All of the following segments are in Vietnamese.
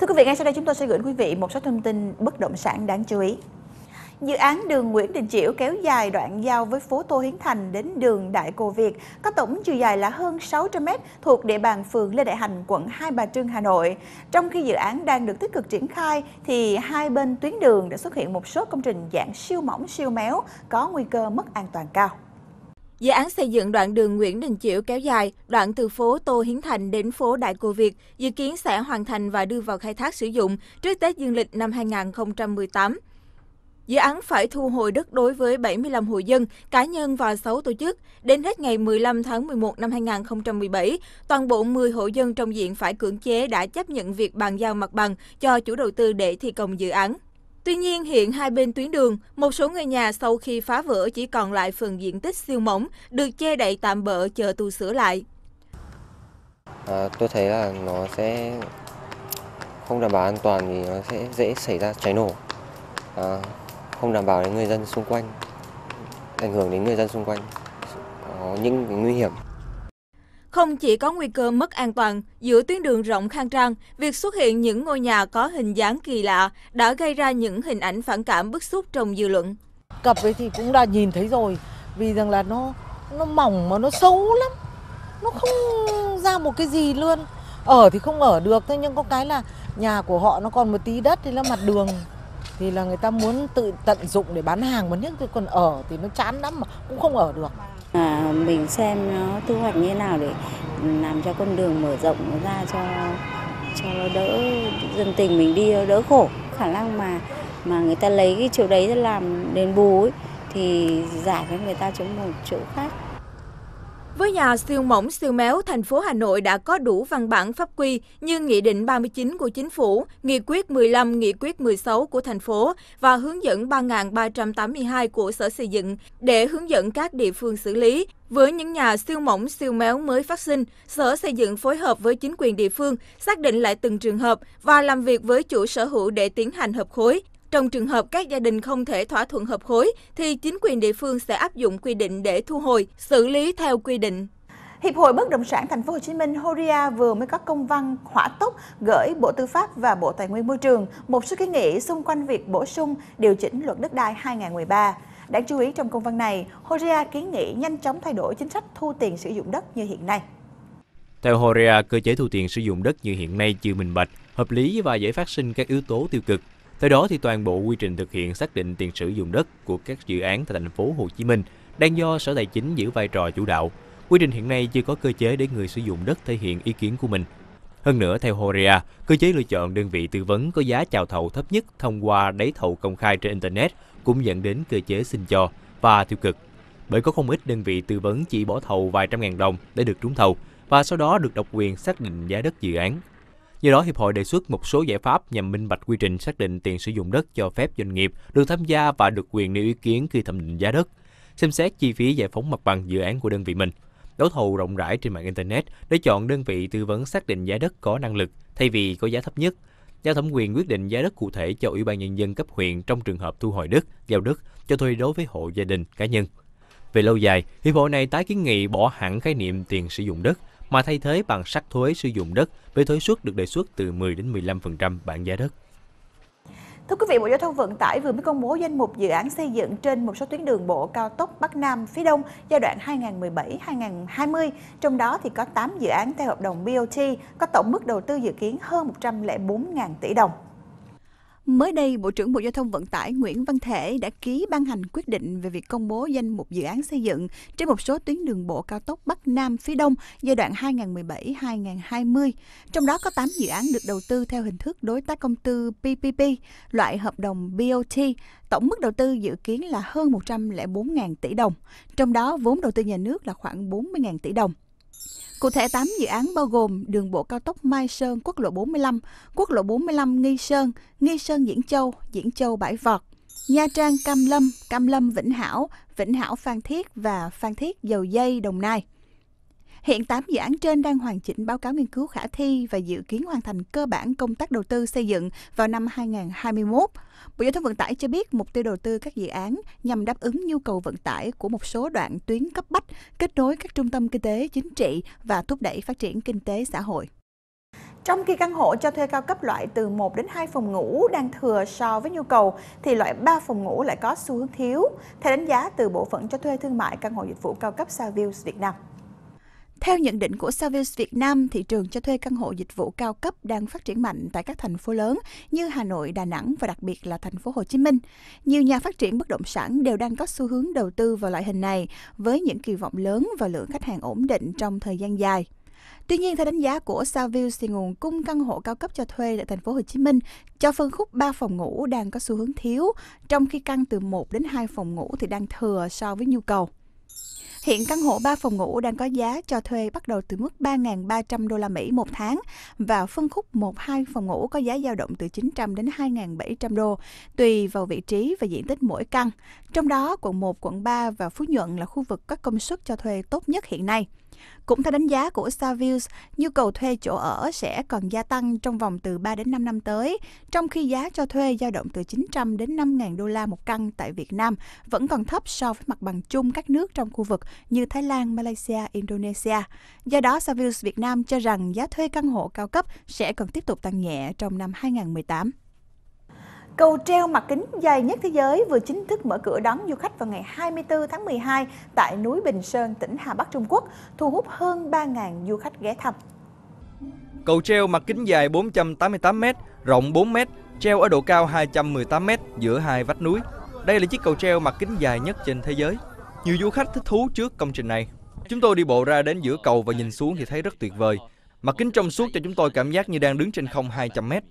Thưa quý vị, ngay sau đây chúng tôi sẽ gửi quý vị một số thông tin bất động sản đáng chú ý. Dự án đường Nguyễn Đình Chiểu kéo dài đoạn giao với phố Tô Hiến Thành đến đường Đại Cô Việt có tổng chiều dài là hơn 600m thuộc địa bàn phường Lê Đại Hành, quận Hai Bà Trưng, Hà Nội. Trong khi dự án đang được tích cực triển khai thì hai bên tuyến đường đã xuất hiện một số công trình dạng siêu mỏng siêu méo có nguy cơ mất an toàn cao. Dự án xây dựng đoạn đường Nguyễn Đình Chiểu kéo dài, đoạn từ phố Tô Hiến Thành đến phố Đại Cô Việt, dự kiến sẽ hoàn thành và đưa vào khai thác sử dụng trước Tết Dương lịch năm 2018. Dự án phải thu hồi đất đối với 75 hộ dân, cá nhân và 6 tổ chức. Đến hết ngày 15 tháng 11 năm 2017, toàn bộ 10 hộ dân trong diện phải cưỡng chế đã chấp nhận việc bàn giao mặt bằng cho chủ đầu tư để thi công dự án. Tuy nhiên, hiện hai bên tuyến đường, một số người nhà sau khi phá vỡ chỉ còn lại phần diện tích siêu mỏng, được che đậy tạm bỡ chờ tu sửa lại. À, tôi thấy là nó sẽ không đảm bảo an toàn thì nó sẽ dễ xảy ra cháy nổ, à, không đảm bảo đến người dân xung quanh, ảnh hưởng đến người dân xung quanh, có những nguy hiểm. Không chỉ có nguy cơ mất an toàn, giữa tuyến đường rộng khang trang, việc xuất hiện những ngôi nhà có hình dáng kỳ lạ đã gây ra những hình ảnh phản cảm bức xúc trong dư luận. Cặp ấy thì cũng đã nhìn thấy rồi, vì rằng là nó nó mỏng mà nó xấu lắm, nó không ra một cái gì luôn. Ở thì không ở được, thế nhưng có cái là nhà của họ nó còn một tí đất thì là mặt đường thì là người ta muốn tự tận dụng để bán hàng mà nhất còn ở thì nó chán lắm mà cũng không ở được mình xem nó thu hoạch như thế nào để làm cho con đường mở rộng ra cho cho đỡ dân tình mình đi đỡ khổ khả năng mà mà người ta lấy cái chỗ đấy làm đền bù ấy, thì giải cho người ta chỗ một chỗ khác với nhà siêu mỏng siêu méo, thành phố Hà Nội đã có đủ văn bản pháp quy như Nghị định 39 của Chính phủ, Nghị quyết 15, Nghị quyết 16 của thành phố và hướng dẫn 3.382 của Sở Xây dựng để hướng dẫn các địa phương xử lý. Với những nhà siêu mỏng siêu méo mới phát sinh, Sở Xây dựng phối hợp với chính quyền địa phương xác định lại từng trường hợp và làm việc với chủ sở hữu để tiến hành hợp khối, trong trường hợp các gia đình không thể thỏa thuận hợp khối, thì chính quyền địa phương sẽ áp dụng quy định để thu hồi, xử lý theo quy định. Hiệp hội Bất động sản Thành phố Hồ Chí Minh Horia vừa mới có công văn hỏa tốc gửi Bộ Tư pháp và Bộ Tài nguyên Môi trường một số kiến nghị xung quanh việc bổ sung điều chỉnh luật đất đai 2013. Đáng chú ý trong công văn này, Horia kiến nghị nhanh chóng thay đổi chính sách thu tiền sử dụng đất như hiện nay. Theo Horia, cơ chế thu tiền sử dụng đất như hiện nay chưa minh bạch, hợp lý và dễ phát sinh các yếu tố tiêu cực theo đó thì toàn bộ quy trình thực hiện xác định tiền sử dụng đất của các dự án tại thành phố Hồ Chí Minh đang do Sở Tài chính giữ vai trò chủ đạo. Quy trình hiện nay chưa có cơ chế để người sử dụng đất thể hiện ý kiến của mình. Hơn nữa, theo Horia, cơ chế lựa chọn đơn vị tư vấn có giá chào thầu thấp nhất thông qua đáy thầu công khai trên Internet cũng dẫn đến cơ chế xin cho và tiêu cực. Bởi có không ít đơn vị tư vấn chỉ bỏ thầu vài trăm ngàn đồng để được trúng thầu và sau đó được độc quyền xác định giá đất dự án Do đó, Hiệp hội đề xuất một số giải pháp nhằm minh bạch quy trình xác định tiền sử dụng đất cho phép doanh nghiệp được tham gia và được quyền nêu ý kiến khi thẩm định giá đất, xem xét chi phí giải phóng mặt bằng dự án của đơn vị mình, đấu thầu rộng rãi trên mạng Internet để chọn đơn vị tư vấn xác định giá đất có năng lực thay vì có giá thấp nhất, giao thẩm quyền quyết định giá đất cụ thể cho Ủy ban Nhân dân cấp huyện trong trường hợp thu hồi đất, giao đất cho thuê đối với hộ gia đình cá nhân. Về lâu dài, hiệp hội này tái kiến nghị bỏ hẳn khái niệm tiền sử dụng đất mà thay thế bằng sắc thuế sử dụng đất với thuế suất được đề xuất từ 10 đến 15% bản giá đất. Thưa quý vị, Bộ Giao thông Vận tải vừa mới công bố danh mục dự án xây dựng trên một số tuyến đường bộ cao tốc Bắc Nam phía Đông giai đoạn 2017-2020, trong đó thì có 8 dự án theo hợp đồng BOT có tổng mức đầu tư dự kiến hơn 104.000 tỷ đồng. Mới đây, Bộ trưởng Bộ Giao thông Vận tải Nguyễn Văn Thể đã ký ban hành quyết định về việc công bố danh mục dự án xây dựng trên một số tuyến đường bộ cao tốc Bắc Nam phía Đông giai đoạn 2017-2020. Trong đó có 8 dự án được đầu tư theo hình thức đối tác công tư PPP, loại hợp đồng BOT, tổng mức đầu tư dự kiến là hơn 104.000 tỷ đồng, trong đó vốn đầu tư nhà nước là khoảng 40.000 tỷ đồng. Cụ thể 8 dự án bao gồm đường bộ cao tốc Mai Sơn quốc lộ 45, quốc lộ 45 Nghi Sơn, Nghi Sơn Diễn Châu, Diễn Châu Bãi Vọt, Nha Trang Cam Lâm, Cam Lâm Vĩnh Hảo, Vĩnh Hảo Phan Thiết và Phan Thiết Dầu Dây Đồng Nai. Hiện 8 dự án trên đang hoàn chỉnh báo cáo nghiên cứu khả thi và dự kiến hoàn thành cơ bản công tác đầu tư xây dựng vào năm 2021. Bộ Giao thông Vận tải cho biết mục tiêu đầu tư các dự án nhằm đáp ứng nhu cầu vận tải của một số đoạn tuyến cấp bách, kết nối các trung tâm kinh tế chính trị và thúc đẩy phát triển kinh tế xã hội. Trong khi căn hộ cho thuê cao cấp loại từ 1 đến 2 phòng ngủ đang thừa so với nhu cầu, thì loại 3 phòng ngủ lại có xu hướng thiếu, theo đánh giá từ Bộ phận cho thuê thương mại căn hộ dịch vụ cao cấp Savills Việt Nam. Theo nhận định của Savills Việt Nam, thị trường cho thuê căn hộ dịch vụ cao cấp đang phát triển mạnh tại các thành phố lớn như Hà Nội, Đà Nẵng và đặc biệt là thành phố Hồ Chí Minh. Nhiều nhà phát triển bất động sản đều đang có xu hướng đầu tư vào loại hình này với những kỳ vọng lớn và lượng khách hàng ổn định trong thời gian dài. Tuy nhiên, theo đánh giá của Savills thì nguồn cung căn hộ cao cấp cho thuê tại thành phố Hồ Chí Minh cho phân khúc 3 phòng ngủ đang có xu hướng thiếu, trong khi căn từ 1 đến 2 phòng ngủ thì đang thừa so với nhu cầu. Hiện căn hộ 3 phòng ngủ đang có giá cho thuê bắt đầu từ mức 3.300 đô la Mỹ một tháng và phân khúc 1-2 phòng ngủ có giá dao động từ 900 đến 2.700 đô, tùy vào vị trí và diện tích mỗi căn. Trong đó, quận 1, quận 3 và Phú Nhuận là khu vực có công suất cho thuê tốt nhất hiện nay. Cũng theo đánh giá của Savills, nhu cầu thuê chỗ ở sẽ còn gia tăng trong vòng từ 3 đến 5 năm tới, trong khi giá cho thuê dao động từ 900 đến 5.000 đô la một căn tại Việt Nam vẫn còn thấp so với mặt bằng chung các nước trong khu vực như Thái Lan, Malaysia, Indonesia. Do đó, Savills Việt Nam cho rằng giá thuê căn hộ cao cấp sẽ còn tiếp tục tăng nhẹ trong năm 2018. Cầu treo mặt kính dài nhất thế giới vừa chính thức mở cửa đón du khách vào ngày 24 tháng 12 tại núi Bình Sơn, tỉnh Hà Bắc, Trung Quốc, thu hút hơn 3.000 du khách ghé thăm. Cầu treo mặt kính dài 488m, rộng 4m, treo ở độ cao 218m giữa hai vách núi. Đây là chiếc cầu treo mặt kính dài nhất trên thế giới. Nhiều du khách thích thú trước công trình này. Chúng tôi đi bộ ra đến giữa cầu và nhìn xuống thì thấy rất tuyệt vời. Mặt kính trong suốt cho chúng tôi cảm giác như đang đứng trên không 200 mét.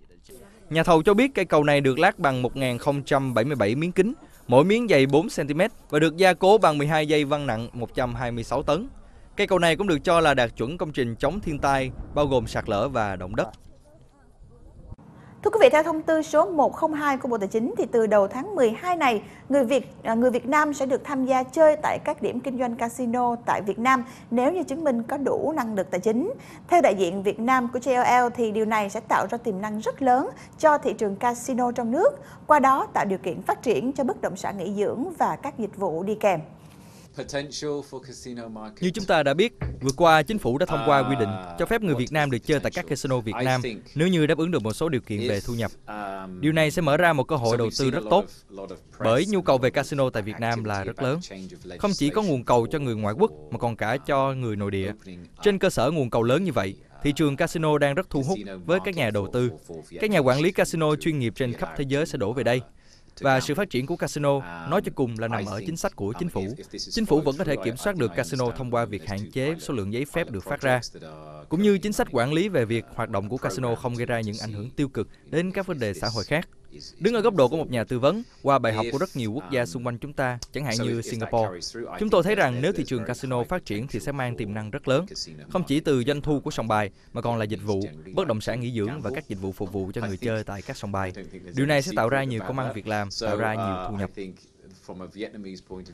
Nhà thầu cho biết cây cầu này được lát bằng 1.077 miếng kính, mỗi miếng dày 4cm và được gia cố bằng 12 dây văn nặng 126 tấn. Cây cầu này cũng được cho là đạt chuẩn công trình chống thiên tai, bao gồm sạt lở và động đất. Thưa quý vị, theo thông tư số 102 của Bộ Tài chính thì từ đầu tháng 12 này, người Việt à, người Việt Nam sẽ được tham gia chơi tại các điểm kinh doanh casino tại Việt Nam nếu như chứng minh có đủ năng lực tài chính. Theo đại diện Việt Nam của JLL thì điều này sẽ tạo ra tiềm năng rất lớn cho thị trường casino trong nước, qua đó tạo điều kiện phát triển cho bất động sản nghỉ dưỡng và các dịch vụ đi kèm. Như chúng ta đã biết, vừa qua chính phủ đã thông qua quy định ah, cho phép người Việt Nam được chơi tại các casino Việt Nam nếu như đáp ứng được một số điều kiện về thu nhập. Um, điều này sẽ mở ra một cơ hội đầu tư rất tốt, bởi nhu cầu về casino tại Việt Nam là rất lớn. Không chỉ có nguồn cầu cho người ngoại quốc mà còn cả cho người nội địa. Trên cơ sở nguồn cầu lớn như vậy, thị trường casino đang rất thu hút với các nhà đầu tư. Các nhà quản lý casino chuyên nghiệp trên khắp thế giới sẽ đổ về đây và sự phát triển của casino à, nói cho cùng là nằm ở chính sách của chính phủ. Chính phủ vẫn có thể kiểm soát được casino thông qua việc hạn chế số lượng giấy phép được phát ra, cũng như chính sách quản lý về việc hoạt động của casino không gây ra những ảnh hưởng tiêu cực đến các vấn đề xã hội khác. Đứng ở góc độ của một nhà tư vấn, qua bài học của rất nhiều quốc gia xung quanh chúng ta, chẳng hạn như Singapore, chúng tôi thấy rằng nếu thị trường casino phát triển thì sẽ mang tiềm năng rất lớn, không chỉ từ doanh thu của sòng bài mà còn là dịch vụ, bất động sản nghỉ dưỡng và các dịch vụ phục vụ cho người chơi tại các sòng bài. Điều này sẽ tạo ra nhiều công ăn việc làm, tạo ra nhiều thu nhập. Vietnamese point